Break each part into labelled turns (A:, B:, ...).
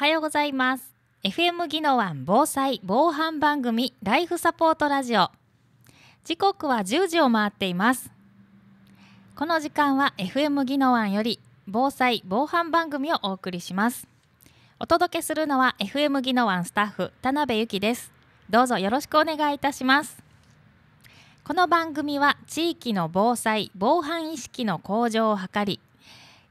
A: はようございます FM 技能湾防災防犯番組ライフサポートラジオ時刻は10時を回っていますこの時間は FM 技能湾より防災防犯番組をお送りしますお届けするのは FM 技能湾スタッフ田辺由紀ですどうぞよろしくお願いいたしますこの番組は地域の防災防犯意識の向上を図り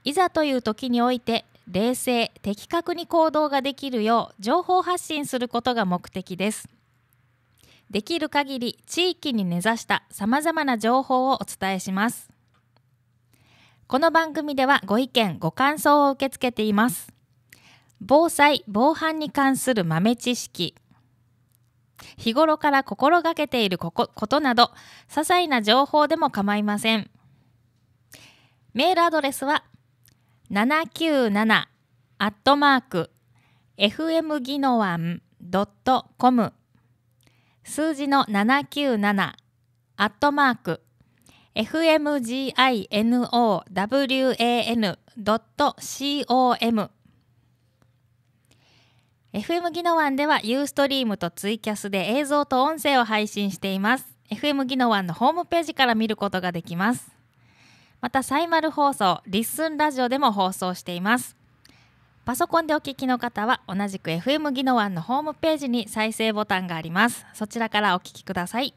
A: いざという時において冷静的確に行動ができるよう情報発信することが目的ですできる限り地域に根ざしたさまざまな情報をお伝えしますこの番組ではご意見ご感想を受け付けています防災防犯に関する豆知識日頃から心がけていることなど些細な情報でも構いませんメールアドレスは七九七アットマーク FM 技ドットコム数字の七九七アットマーク fmginowan.com ドット FM 技能案ではユーストリームとツイキャスで映像と音声を配信しています FM 技能案のホームページから見ることができますまたサイマル放送リッスンラジオでも放送していますパソコンでお聞きの方は同じく FM ギノワンのホームページに再生ボタンがありますそちらからお聞きください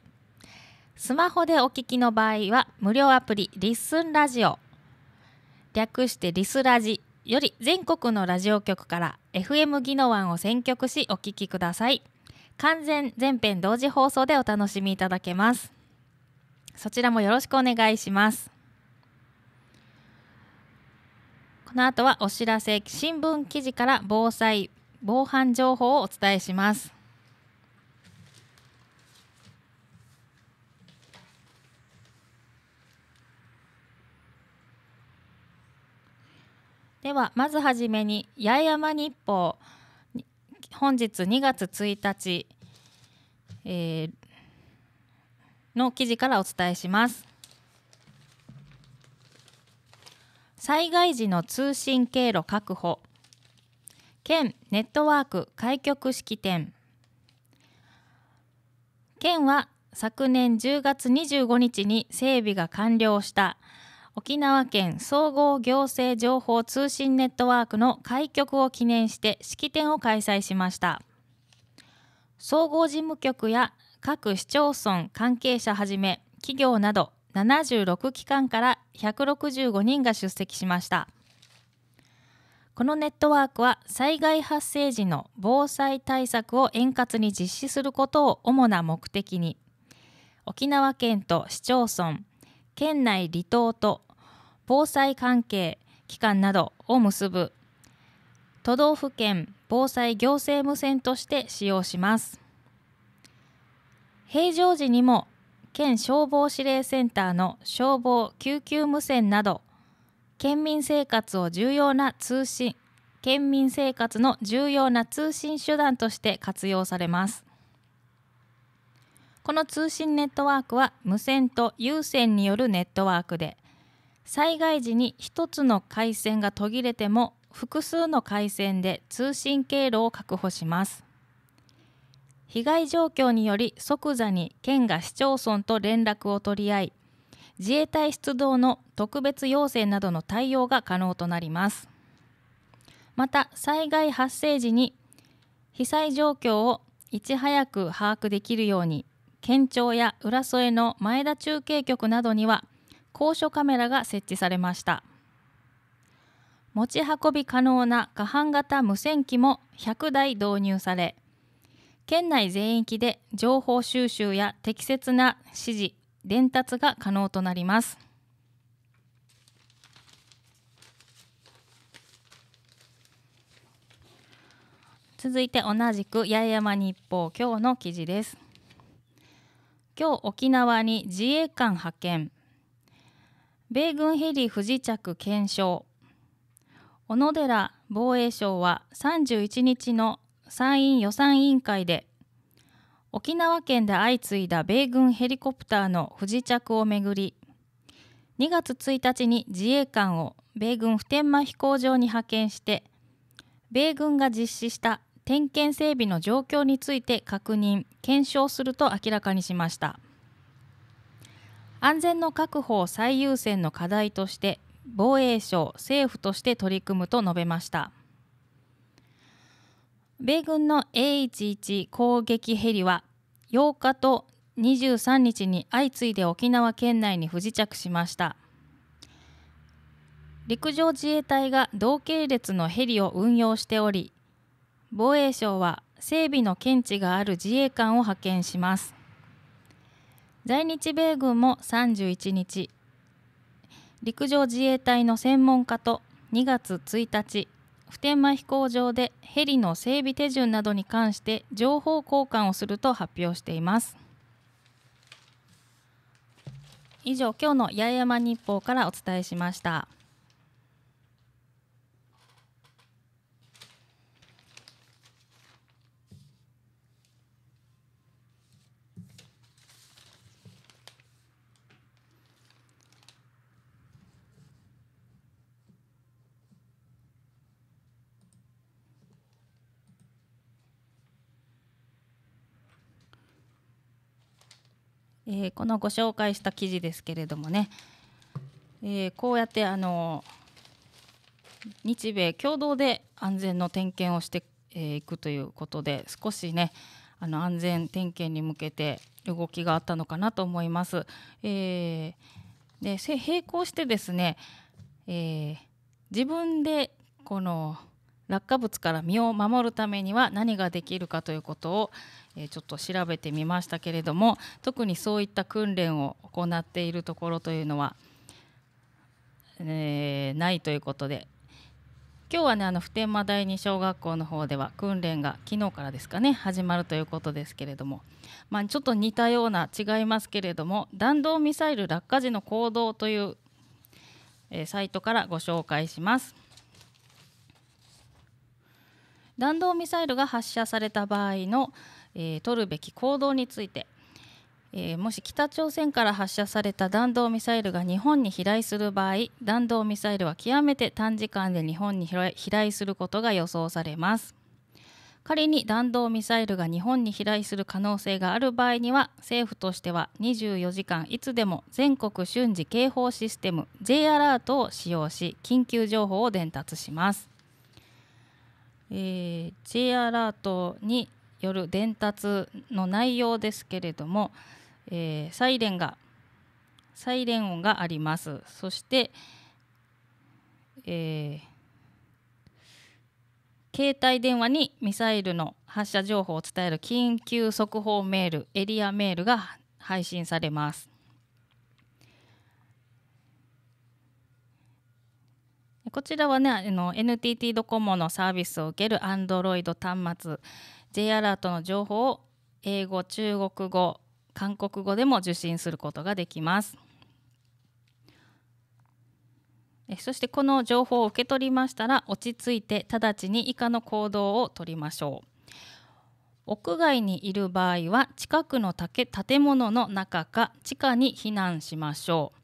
A: スマホでお聞きの場合は無料アプリリッスンラジオ略してリスラジより全国のラジオ局から FM ギノワンを選曲しお聞きください完全全編同時放送でお楽しみいただけますそちらもよろしくお願いしますこの後はお知らせ新聞記事から防災防犯情報をお伝えしますではまずはじめに八重山日報本日2月1日、えー、の記事からお伝えします災害時の通信経路確保県ネットワーク開局式典県は昨年10月25日に整備が完了した沖縄県総合行政情報通信ネットワークの開局を記念して式典を開催しました総合事務局や各市町村関係者はじめ企業など76機関から165人が出席しましたこのネットワークは災害発生時の防災対策を円滑に実施することを主な目的に沖縄県と市町村県内離島と防災関係機関などを結ぶ都道府県防災行政無線として使用します平常時にも県消防指令センターの消防・救急無線など県民生活を重要な通信県民生活の重要な通信手段として活用されますこの通信ネットワークは無線と有線によるネットワークで災害時に1つの回線が途切れても複数の回線で通信経路を確保します被害状況により即座に県が市町村と連絡を取り合い自衛隊出動の特別要請などの対応が可能となりますまた災害発生時に被災状況をいち早く把握できるように県庁や浦添の前田中継局などには高所カメラが設置されました持ち運び可能な可搬型無線機も100台導入され県内全域で情報収集や適切な指示伝達が可能となります続いて同じく八重山日報今日の記事です今日沖縄に自衛官派遣米軍ヘリ不時着検証小野寺防衛省は31日の参院予算委員会で沖縄県で相次いだ米軍ヘリコプターの不時着をめぐり2月1日に自衛官を米軍普天間飛行場に派遣して米軍が実施した点検整備の状況について確認検証すると明らかにしました安全の確保を最優先の課題として防衛省政府として取り組むと述べました。米軍の A11 攻撃ヘリは8日と23日に相次いで沖縄県内に不時着しました陸上自衛隊が同系列のヘリを運用しており防衛省は整備の見地がある自衛官を派遣します在日米軍も31日陸上自衛隊の専門家と2月1日普天間飛行場でヘリの整備手順などに関して情報交換をすると発表しています以上今日の八重山日報からお伝えしました。えー、このご紹介した記事ですけれどもね、えー、こうやってあの日米共同で安全の点検をしていくということで少しねあの安全点検に向けて動きがあったのかなと思います。えー、で並行してですね、えー、自分でこの落下物から身を守るためには何ができるかということを、えちょっと調べてみましたけれども特にそういった訓練を行っているところというのは、えー、ないということで今日はねあの普天間第二小学校の方では訓練が昨日からですかね始まるということですけれども、まあ、ちょっと似たような違いますけれども弾道ミサイル落下時の行動という、えー、サイトからご紹介します。弾道ミサイルが発射された場合の、えー、取るべき行動について、えー、もし北朝鮮から発射された弾道ミサイルが日本に飛来する場合弾道ミサイルは極めて短時間で日本に飛来することが予想されます仮に弾道ミサイルが日本に飛来する可能性がある場合には政府としては24時間いつでも全国瞬時警報システム J アラートを使用し緊急情報を伝達しますえー、J アラートによる伝達の内容ですけれども、えー、サイレンがサイレン音がありますそして、えー、携帯電話にミサイルの発射情報を伝える緊急速報メールエリアメールが配信されますこちらはねあの NTT ドコモのサービスを受ける Android 端末 J アラートの情報を英語中国語韓国語でも受信することができます。そしてこの情報を受け取りましたら落ち着いて直ちに以下の行動をとりましょう。屋外にいる場合は近くの建物の中か地下に避難しましょう。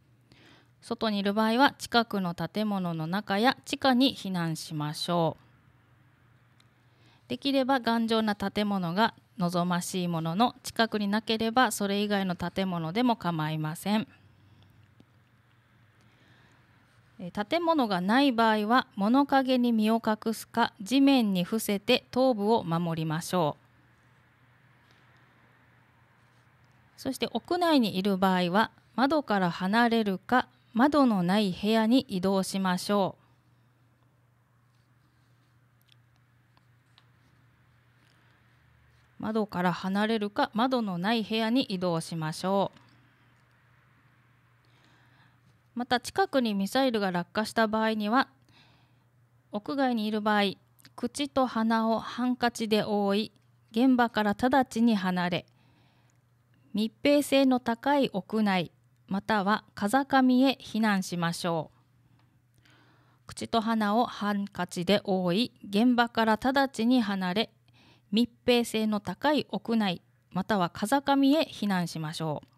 A: 外にいる場合は近くの建物の中や地下に避難しましょうできれば頑丈な建物が望ましいものの近くになければそれ以外の建物でも構いません建物がない場合は物陰に身を隠すか地面に伏せて頭部を守りましょうそして屋内にいる場合は窓から離れるか窓のない部屋に移動しましょう。窓から離れるか窓のない部屋に移動しましょう。また近くにミサイルが落下した場合には屋外にいる場合口と鼻をハンカチで覆い現場から直ちに離れ密閉性の高い屋内または風上へ避難しましょう口と鼻をハンカチで覆い現場から直ちに離れ密閉性の高い屋内または風上へ避難しましょう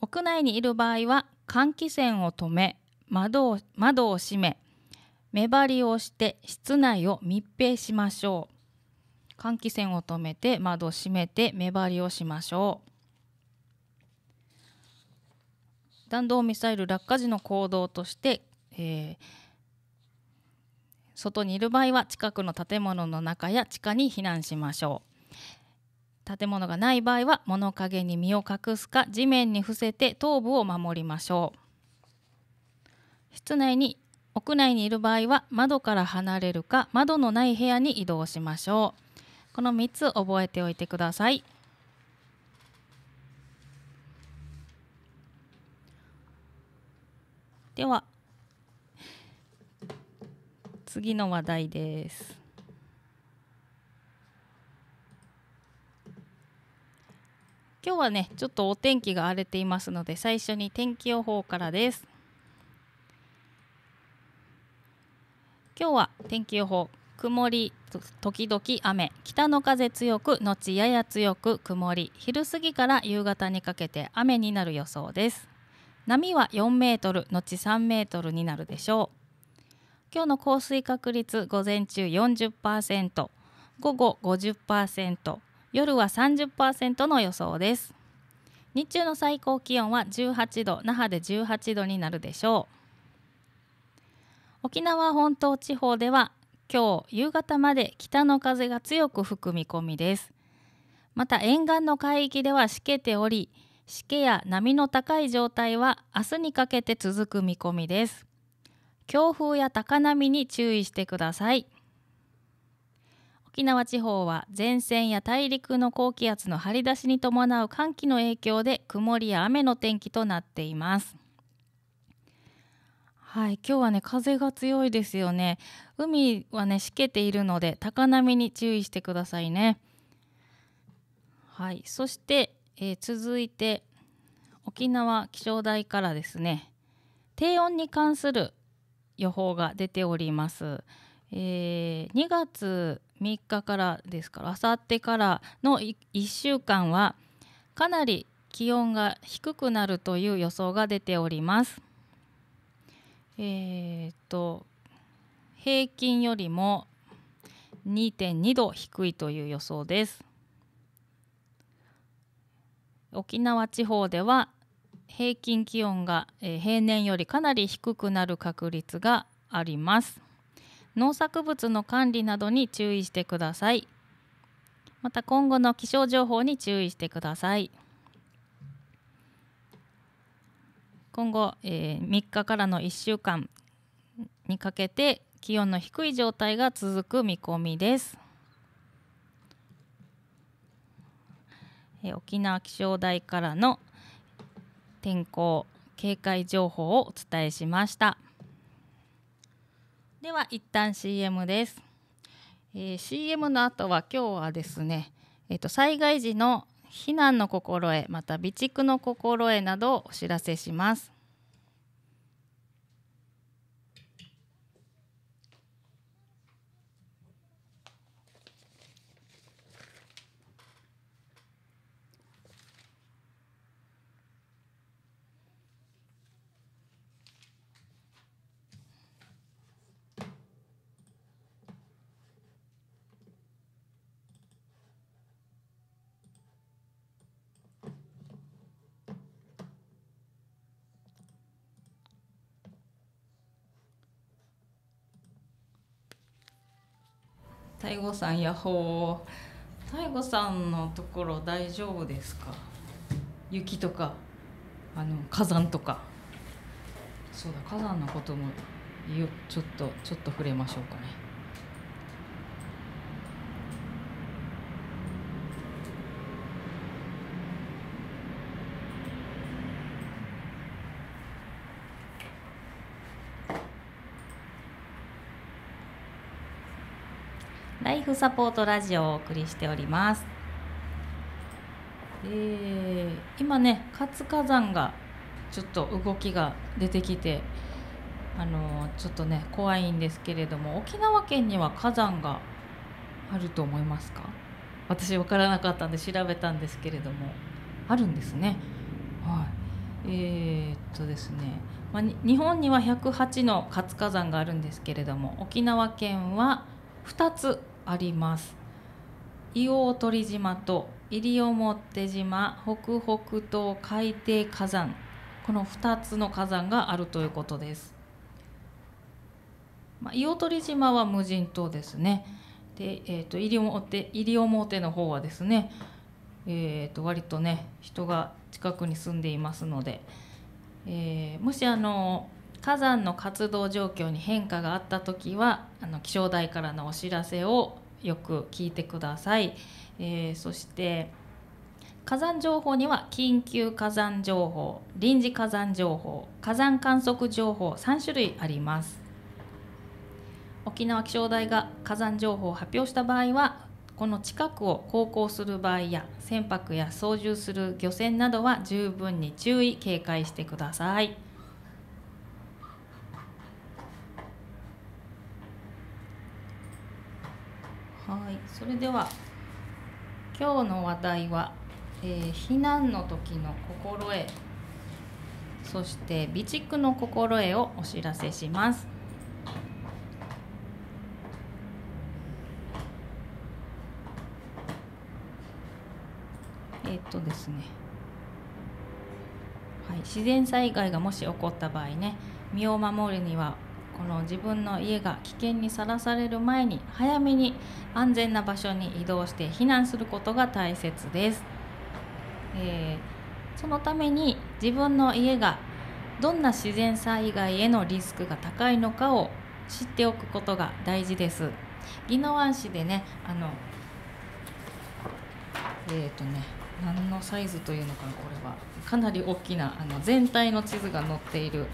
A: 屋内にいる場合は換気扇を止め窓を窓を閉め目張りをして室内を密閉しましょう換気扇を止めて窓を閉めて目張りをしましょう弾道ミサイル落下時の行動として、えー、外にいる場合は近くの建物の中や地下に避難しましょう建物がない場合は物陰に身を隠すか地面に伏せて頭部を守りましょう室内に屋内にいる場合は窓から離れるか窓のない部屋に移動しましょうこの3つ覚えておいてください。では次の話題です。今日はねちょっとお天気が荒れていますので最初に天気予報からです。今日は天気予報曇り時々雨北の風強く後やや強く曇り昼過ぎから夕方にかけて雨になる予想です波は4メートル後3メートルになるでしょう今日の降水確率午前中40%午後50%夜は30%の予想です日中の最高気温は18度那覇で18度になるでしょう沖縄本島地方では今日夕方まで北の風が強く吹く見込みですまた沿岸の海域ではしけておりしけや波の高い状態は明日にかけて続く見込みです強風や高波に注意してください沖縄地方は前線や大陸の高気圧の張り出しに伴う寒気の影響で曇りや雨の天気となっていますはい、今日はね風が強いですよね。海はねしけているので高波に注意してくださいね。はい、そして、えー、続いて沖縄気象台からですね低温に関する予報が出ております。えー、2月3日からですからあさってからの1週間はかなり気温が低くなるという予想が出ております。えっ、ー、と平均よりも2.2度低いという予想です。沖縄地方では平均気温がえ平年よりかなり低くなる確率があります。農作物の管理などに注意してください。また今後の気象情報に注意してください。今後、えー、3日からの1週間にかけて気温の低い状態が続く見込みです。えー、沖縄気象台からの天候警戒情報をお伝えしました。では一旦 CM です。えー、CM の後は今日はですね、えっ、と災害時の避難の心得また備蓄の心得などをお知らせします太吾さんヤホー太鼓さんのところ大丈夫ですか雪とかあの火山とかそうだ火山のこともよちょっとちょっと触れましょうかね。ライフサポートラジオをお送りしております。え今ね活火山がちょっと動きが出てきてあのちょっとね怖いんですけれども沖縄県には火山があると思いますか私分からなかったんで調べたんですけれどもあるんですね。はい、えー、っとですね、まあ、日本には108の活火山があるんですけれども沖縄県は2つあります硫黄鳥島と西表島北北東海底火山この2つの火山があるということです、まあ、硫鳥島は無人島ですねで、えーと、西表西表の方はですねえー、と割とね人が近くに住んでいますので、えー、もしあの火山の活動状況に変化があった時はあの気象台からのお知らせをよく聞いてください、えー、そして火山情報には緊急火山情報臨時火山情報火山観測情報3種類あります沖縄気象台が火山情報を発表した場合はこの近くを航行する場合や船舶や操縦する漁船などは十分に注意警戒してください。はいそれでは今日の話題は、えー、避難の時の心得そして備蓄の心得をお知らせします。えっとですね、はい、自然災害がもし起こった場合ね身を守るにはこの自分の家が危険にさらされる前に早めに安全な場所に移動して避難することが大切です、えー、そのために自分の家がどんな自然災害へのリスクが高いのかを知っておくことが大事です宜野湾市でねあのえっ、ー、とね何のサイズというのかなこれはかなり大きなあの全体の地図が載っている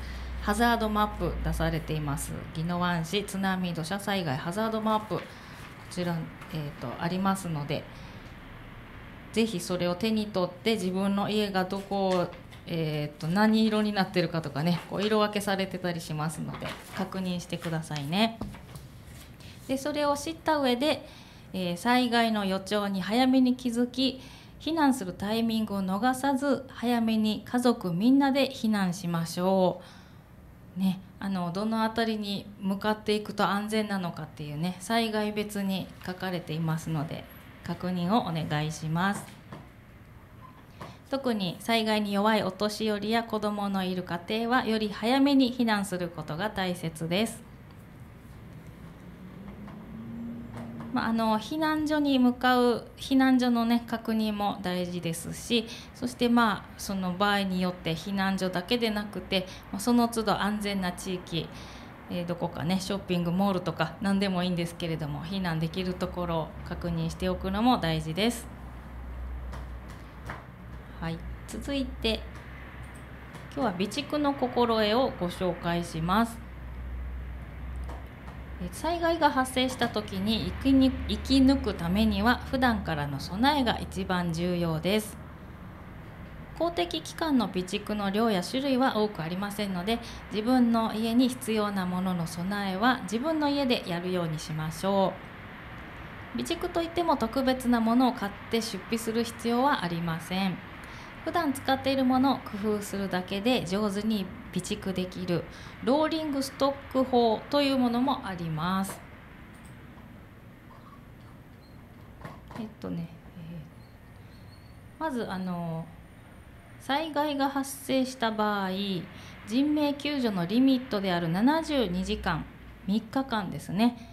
A: ハザードマップ出されています宜野湾市津波土砂災害ハザードマップこちら、えーと、ありますのでぜひそれを手に取って自分の家がどこえーと、と何色になってるかとかねこう色分けされてたりしますので確認してくださいね。でそれを知った上で、えー、災害の予兆に早めに気づき避難するタイミングを逃さず早めに家族みんなで避難しましょう。ね、あのどの辺りに向かっていくと安全なのかっていうね災害別に書かれていますので確認をお願いします特に災害に弱いお年寄りや子どものいる家庭はより早めに避難することが大切ですまあ、あの避難所に向かう避難所の、ね、確認も大事ですしそして、まあ、その場合によって避難所だけでなくて、まあ、その都度安全な地域、えー、どこかねショッピングモールとか何でもいいんですけれども避難できるところを確認しておくのも大事です。はい、続いて今日は備蓄の心得をご紹介します。災害が発生した時に生きに生き抜くためには普段からの備えが一番重要です公的機関の備蓄の量や種類は多くありませんので自分の家に必要なものの備えは自分の家でやるようにしましょう備蓄といっても特別なものを買って出費する必要はありません普段使っているものを工夫するだけで上手に備蓄できるローリングストック法というものもあります。えっとね、えー、まずあの災害が発生した場合人命救助のリミットである72時間3日間ですね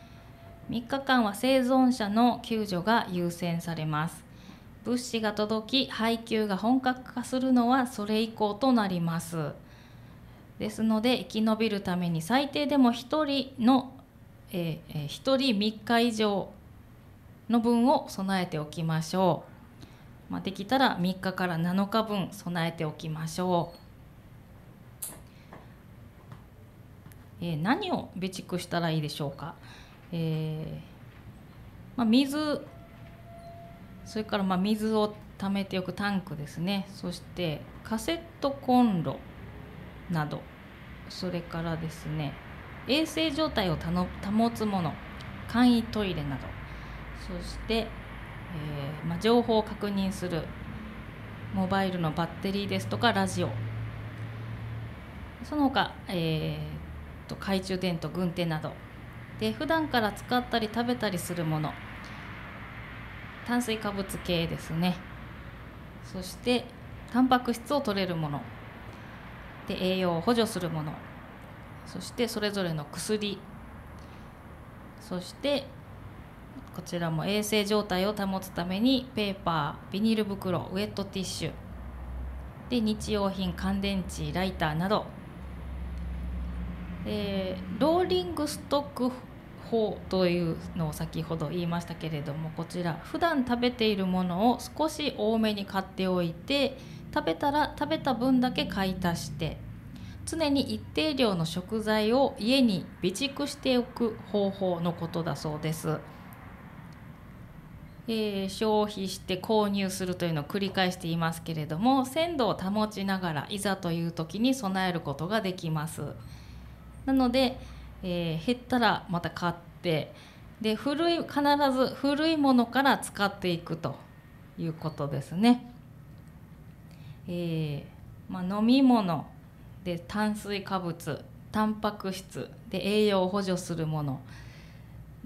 A: 3日間は生存者の救助が優先されます物資が届き配給が本格化するのはそれ以降となります。ですので生き延びるために最低でも1人の、えー、1人3日以上の分を備えておきましょう、まあ、できたら3日から7日分備えておきましょう、えー、何を備蓄したらいいでしょうか、えーまあ、水それからまあ水を貯めておくタンクですねそしてカセットコンロなどそれからですね衛生状態を保つもの簡易トイレなどそして、えー、ま情報を確認するモバイルのバッテリーですとかラジオその他、えーと懐中電灯軍手などで普段から使ったり食べたりするもの炭水化物系ですねそしてタンパク質を取れるもので栄養を補助するものそしてそれぞれの薬そしてこちらも衛生状態を保つためにペーパービニール袋ウエットティッシュで日用品乾電池ライターなどローリングストック法というのを先ほど言いましたけれどもこちら普段食べているものを少し多めに買っておいて食べたら食べた分だけ買い足して常に一定量の食材を家に備蓄しておく方法のことだそうです。えー、消費して購入するというのを繰り返していますけれども鮮度を保ちながらいざという時に備えることができますなので、えー、減ったらまた買ってで古い必ず古いものから使っていくということですね。えー、まあ、飲み物で炭水化物タンパク質で栄養を補助するもの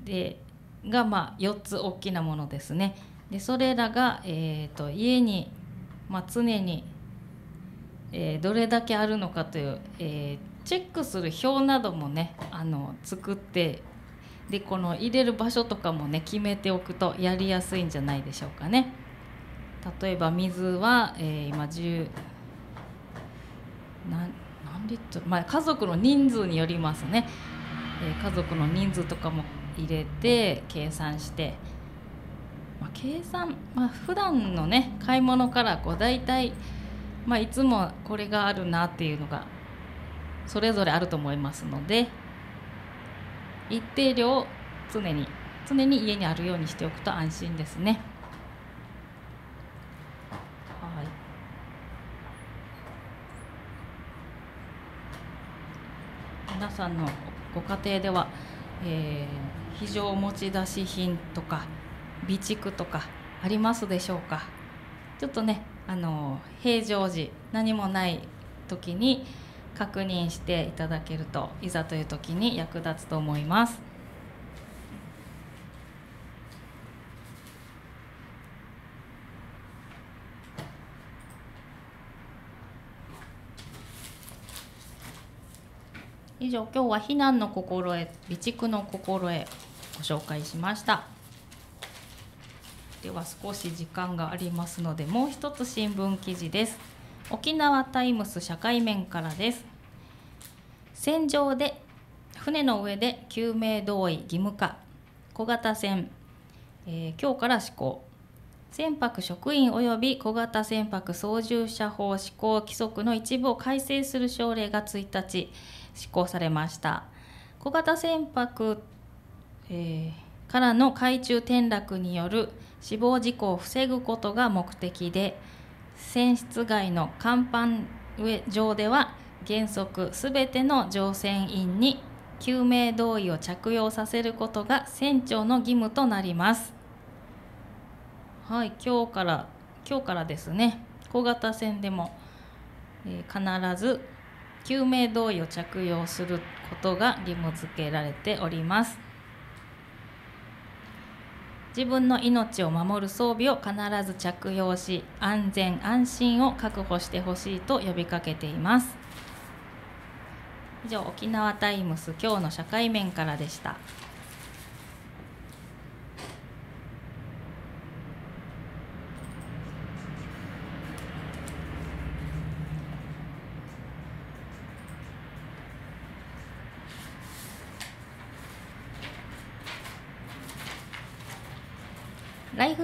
A: でが、まあ、4つ大きなものですね。でそれらが、えーと、家に、まあ、常に、えー、どれだけあるのかという、えー、チェックする表などもねあの作ってでこの入れる場所とかもね決めておくとやりやすいんじゃないでしょうかね。例えば水は、えー、今10何リットル、まあ、家族の人数によりますね、えー、家族の人数とかも入れて計算して、まあ、計算、まあ普段のね買い物からこう大体、まあ、いつもこれがあるなっていうのがそれぞれあると思いますので一定量常に常に家にあるようにしておくと安心ですね。皆さんのご家庭では、えー、非常持ち出し品とか備蓄とかありますでしょうかちょっとねあの平常時何もない時に確認していただけるといざという時に役立つと思います。以上今日は避難の心得備蓄の心得ご紹介しましたでは少し時間がありますのでもう一つ新聞記事です沖縄タイムス社会面からです船上で船の上で救命胴衣義務化小型船、えー、今日から施行船舶職員及び小型船舶操縦者法施行規則の一部を改正する省令が1日施行されました小型船舶、えー、からの海中転落による死亡事故を防ぐことが目的で船室外の甲板上では原則すべての乗船員に救命胴衣を着用させることが船長の義務となりますはい今日から今日からですね小型船でも、えー、必ず救命胴衣を着用することが義務付けられております自分の命を守る装備を必ず着用し安全安心を確保してほしいと呼びかけています以上沖縄タイムス今日の社会面からでした。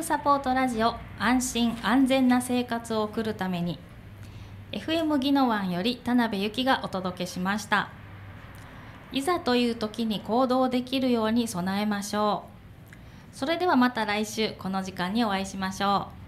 A: サポートラジオ安心安全な生活を送るために FM 宜野湾より田辺由紀がお届けしましたいざという時に行動できるように備えましょうそれではまた来週この時間にお会いしましょう